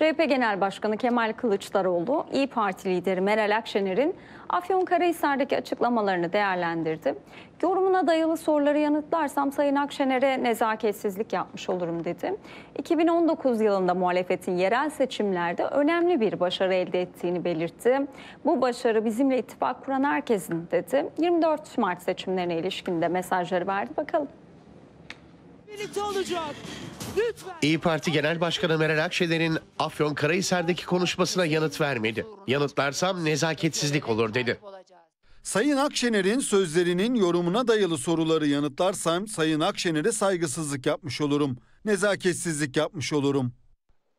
CHP Genel Başkanı Kemal Kılıçdaroğlu, İyi Parti lideri Meral Akşener'in Afyonkarahisar'daki açıklamalarını değerlendirdi. Yorumuna dayalı soruları yanıtlarsam Sayın Akşener'e nezaketsizlik yapmış olurum dedi. 2019 yılında muhalefetin yerel seçimlerde önemli bir başarı elde ettiğini belirtti. Bu başarı bizimle ittifak kuran herkesin dedi. 24 Mart seçimlerine ilişkinde mesajları verdi. Bakalım. Birlikte olacak. İyi Parti Genel Başkanı Meral Akşener'in Afyonkarahisar'daki konuşmasına yanıt vermedi. Yanıtlarsam nezaketsizlik olur dedi. Sayın Akşener'in sözlerinin yorumuna dayalı soruları yanıtlarsam Sayın Akşener'e saygısızlık yapmış olurum. Nezaketsizlik yapmış olurum.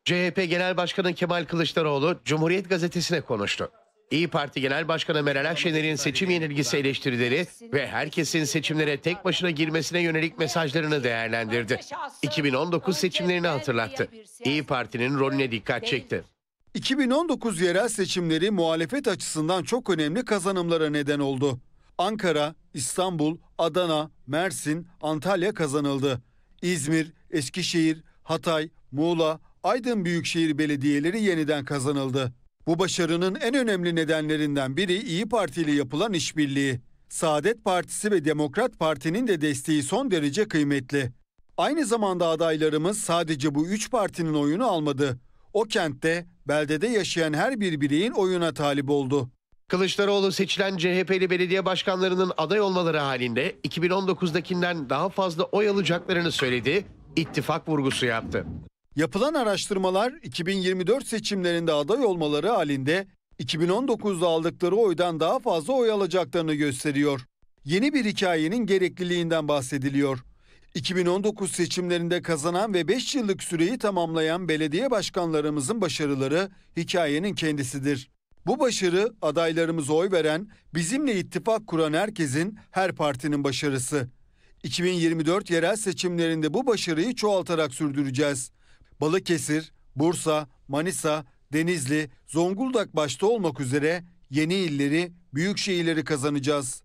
CHP Genel Başkanı Kemal Kılıçdaroğlu Cumhuriyet Gazetesi'ne konuştu. İyi Parti Genel Başkanı Meral Akşener'in seçim yenilgisi eleştirileri ve herkesin seçimlere tek başına girmesine yönelik mesajlarını değerlendirdi. 2019 seçimlerini hatırlattı. İyi Parti'nin rolüne dikkat çekti. 2019 yerel seçimleri muhalefet açısından çok önemli kazanımlara neden oldu. Ankara, İstanbul, Adana, Mersin, Antalya kazanıldı. İzmir, Eskişehir, Hatay, Muğla, Aydın Büyükşehir belediyeleri yeniden kazanıldı. Bu başarının en önemli nedenlerinden biri İyi Parti ile yapılan işbirliği. Saadet Partisi ve Demokrat Parti'nin de desteği son derece kıymetli. Aynı zamanda adaylarımız sadece bu üç partinin oyunu almadı. O kentte, beldede yaşayan her bir bireyin oyuna talip oldu. Kılıçdaroğlu seçilen CHP'li belediye başkanlarının aday olmaları halinde 2019'dakinden daha fazla oy alacaklarını söyledi, ittifak vurgusu yaptı. Yapılan araştırmalar 2024 seçimlerinde aday olmaları halinde 2019'da aldıkları oydan daha fazla oy alacaklarını gösteriyor. Yeni bir hikayenin gerekliliğinden bahsediliyor. 2019 seçimlerinde kazanan ve 5 yıllık süreyi tamamlayan belediye başkanlarımızın başarıları hikayenin kendisidir. Bu başarı adaylarımıza oy veren, bizimle ittifak kuran herkesin, her partinin başarısı. 2024 yerel seçimlerinde bu başarıyı çoğaltarak sürdüreceğiz. Balıkesir, Bursa, Manisa, Denizli, Zonguldak başta olmak üzere yeni illeri, büyük şehirleri kazanacağız.